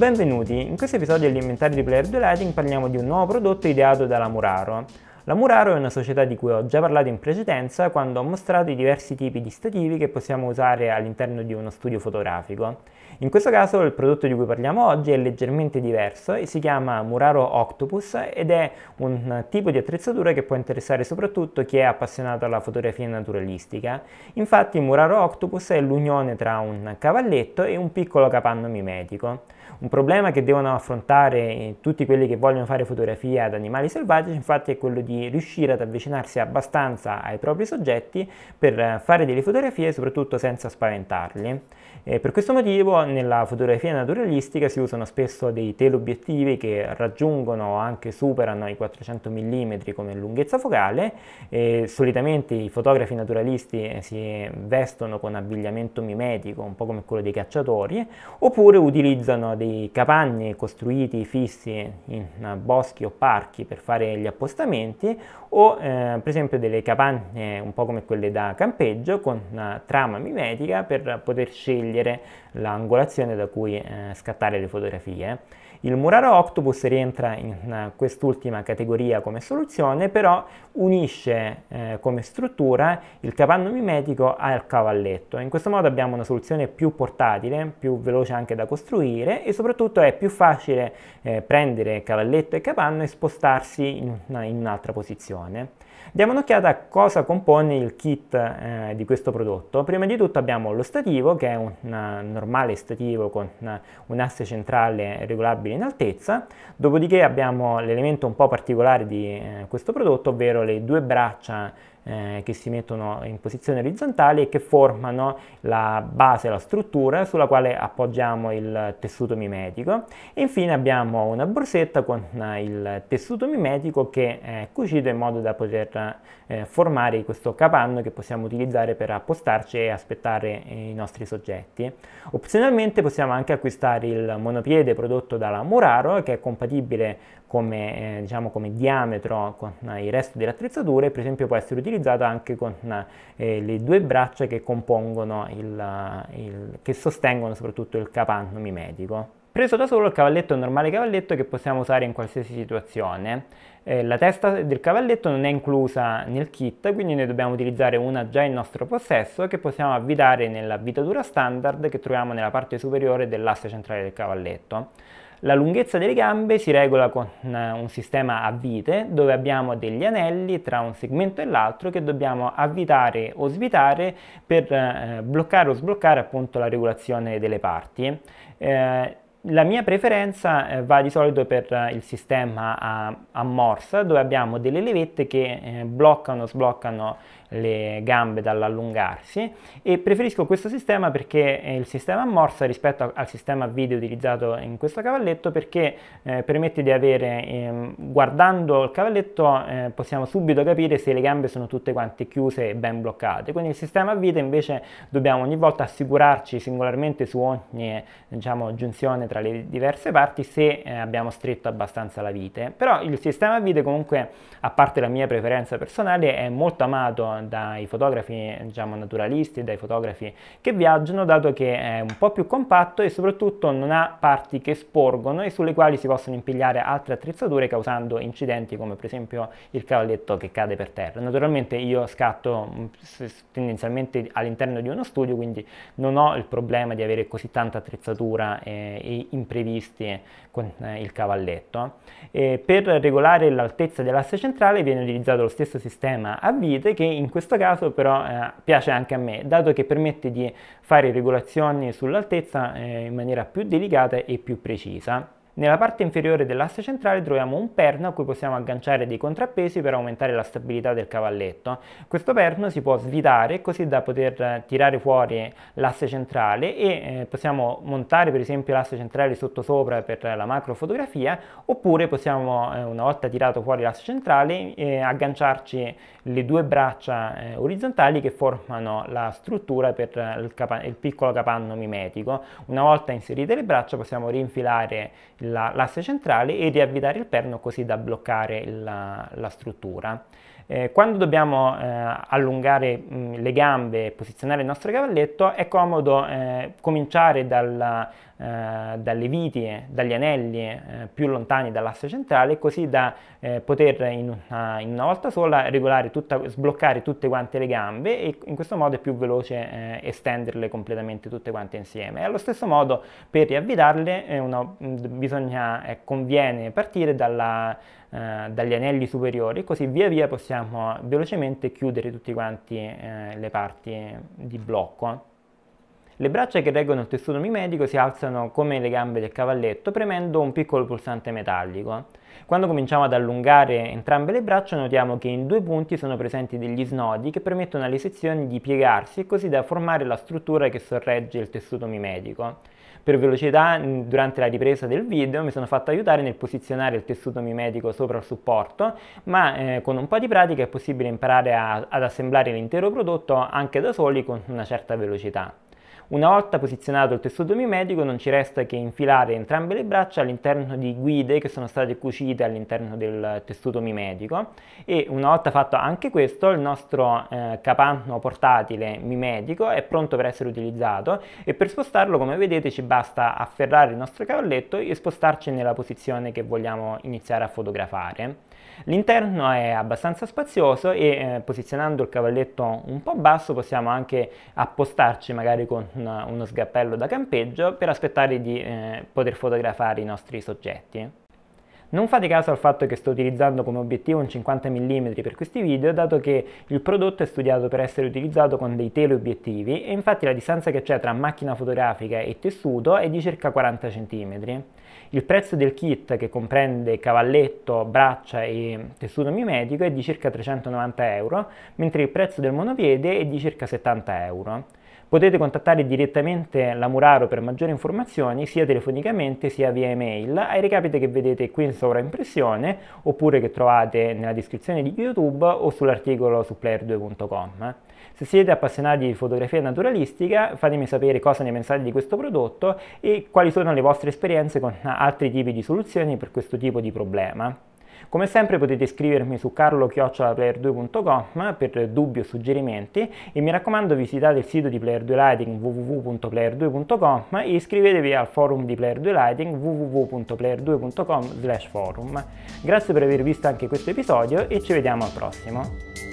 Benvenuti, in questo episodio dell'inventario di Player 2 Lighting parliamo di un nuovo prodotto ideato dalla Muraro. La Muraro è una società di cui ho già parlato in precedenza quando ho mostrato i diversi tipi di stativi che possiamo usare all'interno di uno studio fotografico. In questo caso il prodotto di cui parliamo oggi è leggermente diverso e si chiama Muraro Octopus ed è un tipo di attrezzatura che può interessare soprattutto chi è appassionato alla fotografia naturalistica. Infatti il Muraro Octopus è l'unione tra un cavalletto e un piccolo capanno mimetico. Un problema che devono affrontare eh, tutti quelli che vogliono fare fotografia ad animali selvatici infatti è quello di riuscire ad avvicinarsi abbastanza ai propri soggetti per eh, fare delle fotografie soprattutto senza spaventarli. E eh, per questo motivo nella fotografia naturalistica si usano spesso dei teleobiettivi che raggiungono o anche superano i 400 mm come lunghezza focale e solitamente i fotografi naturalisti eh, si vestono con abbigliamento mimetico, un po' come quello dei cacciatori, oppure utilizzano dei capanni costruiti fissi in eh, boschi o parchi per fare gli appostamenti o eh, per esempio delle capanne un po' come quelle da campeggio con una trama mimetica per poter scegliere l'angolazione popolazione da cui eh, scattare le fotografie. Il Muraro Octopus rientra in eh, quest'ultima categoria come soluzione, però unisce eh, come struttura il capanno mimetico al cavalletto. In questo modo abbiamo una soluzione più portatile, più veloce anche da costruire e soprattutto è più facile eh, prendere cavalletto e capanno e spostarsi in un'altra posizione. Diamo un'occhiata a cosa compone il kit eh, di questo prodotto. Prima di tutto abbiamo lo stativo, che è un eh, normale stativo con eh, un asse centrale regolabile in altezza, dopodiché abbiamo l'elemento un po' particolare di eh, questo prodotto, ovvero le due braccia eh, che si mettono in posizione orizzontale e che formano la base, la struttura sulla quale appoggiamo il tessuto mimetico. E infine abbiamo una borsetta con eh, il tessuto mimetico che è eh, cucito in modo da poter eh, formare questo capanno che possiamo utilizzare per appostarci e aspettare eh, i nostri soggetti. Opzionalmente possiamo anche acquistare il monopiede prodotto dalla Muraro che è compatibile come, eh, diciamo come diametro con i resti delle attrezzature, per esempio può essere utilizzato utilizzata anche con eh, eh, le due braccia che compongono il, eh, il, che sostengono soprattutto il capanno mimetico. Preso da solo il cavalletto è un normale cavalletto che possiamo usare in qualsiasi situazione. Eh, la testa del cavalletto non è inclusa nel kit, quindi noi dobbiamo utilizzare una già in nostro possesso che possiamo avvitare nella vitatura standard che troviamo nella parte superiore dell'asse centrale del cavalletto. La lunghezza delle gambe si regola con eh, un sistema a vite dove abbiamo degli anelli tra un segmento e l'altro che dobbiamo avvitare o svitare per eh, bloccare o sbloccare appunto la regolazione delle parti. Eh, la mia preferenza va di solito per il sistema a morsa dove abbiamo delle levette che bloccano o sbloccano le gambe dall'allungarsi e preferisco questo sistema perché è eh, il sistema a morsa rispetto al sistema a video utilizzato in questo cavalletto perché eh, permette di avere, ehm, guardando il cavalletto eh, possiamo subito capire se le gambe sono tutte quante chiuse e ben bloccate, quindi il sistema a vita invece dobbiamo ogni volta assicurarci singolarmente su ogni diciamo, giunzione tra le diverse parti se eh, abbiamo stretto abbastanza la vite, però il sistema a vite comunque a parte la mia preferenza personale è molto amato eh, dai fotografi diciamo, naturalisti, dai fotografi che viaggiano, dato che è un po' più compatto e soprattutto non ha parti che sporgono e sulle quali si possono impigliare altre attrezzature causando incidenti come per esempio il cavalletto che cade per terra. Naturalmente io scatto mm, tendenzialmente all'interno di uno studio, quindi non ho il problema di avere così tanta attrezzatura eh, e imprevisti con eh, il cavalletto. E per regolare l'altezza dell'asse centrale viene utilizzato lo stesso sistema a vite che in in questo caso però eh, piace anche a me, dato che permette di fare regolazioni sull'altezza eh, in maniera più delicata e più precisa. Nella parte inferiore dell'asse centrale troviamo un perno a cui possiamo agganciare dei contrappesi per aumentare la stabilità del cavalletto. Questo perno si può svitare così da poter eh, tirare fuori l'asse centrale e eh, possiamo montare per esempio l'asse centrale sotto sopra per la macrofotografia oppure possiamo eh, una volta tirato fuori l'asse centrale eh, agganciarci le due braccia eh, orizzontali che formano la struttura per il, capa il piccolo capanno mimetico. Una volta inserite le braccia possiamo rinfilare il l'asse centrale e riavvitare il perno così da bloccare la, la struttura. Eh, quando dobbiamo eh, allungare mh, mm, le gambe e posizionare il nostro cavalletto è comodo eh, cominciare dal, eh, dalle viti, eh, dagli anelli eh, più lontani dall'asse centrale, così da eh, poter in una, ah, in una, volta sola tutta, sbloccare tutte quante le gambe e in questo modo è più veloce eh, estenderle completamente tutte quante insieme. E allo stesso modo per riavvitarle una, bisogna, conviene partire dalla, dagli anelli superiori, così via via possiamo velocemente chiudere tutte quante le parti di blocco. Le braccia che reggono il tessuto mimetico si alzano come le gambe del cavalletto premendo un piccolo pulsante metallico. Quando cominciamo ad allungare entrambe le braccia notiamo che in due punti sono presenti degli snodi che permettono alle sezioni di piegarsi così da formare la struttura che sorregge il tessuto mimetico. Per velocità durante la ripresa del video mi sono fatto aiutare nel posizionare il tessuto mimetico sopra il supporto ma eh, con un po' di pratica è possibile imparare a, ad assemblare l'intero prodotto anche da soli con una certa velocità. Una volta posizionato il tessuto mimetico non ci resta che infilare entrambe le braccia all'interno di guide che sono state cucite all'interno del tessuto mimetico e una volta fatto anche questo il nostro eh, capanno portatile mimetico è pronto per essere utilizzato e per spostarlo come vedete ci basta afferrare il nostro cavalletto e spostarci nella posizione che vogliamo iniziare a fotografare. L'interno è abbastanza spazioso e eh, posizionando il cavalletto un po' basso possiamo anche appostarci magari con una, uno scappello da campeggio per aspettare di eh, poter fotografare i nostri soggetti. Non fate caso al fatto che sto utilizzando come obiettivo un 50 mm per questi video, dato che il prodotto è studiato per essere utilizzato con dei teleobiettivi e infatti la distanza che c'è tra macchina fotografica e tessuto è di circa 40 cm. Il prezzo del kit, che comprende cavalletto, braccia e tessuto mimetico, è di circa 390 euro, mentre il prezzo del monopiede è di circa 70 euro. Potete contattare direttamente la Muraro per maggiori informazioni sia telefonicamente sia via email ai recapiti che vedete qui in sovraimpressione oppure che trovate nella descrizione di YouTube o sull'articolo su player2.com. Se siete appassionati di fotografia naturalistica fatemi sapere cosa ne pensate di questo prodotto e quali sono le vostre esperienze con altri tipi di soluzioni per questo tipo di problema. Come sempre potete iscrivermi su carlochiocciolaplayer 2com per dubbi o suggerimenti e mi raccomando visitate il sito di Player 2 Lighting www.player2.com e iscrivetevi al forum di Player 2 Lighting www.player2.com/forum. Grazie per aver visto anche questo episodio e ci vediamo al prossimo.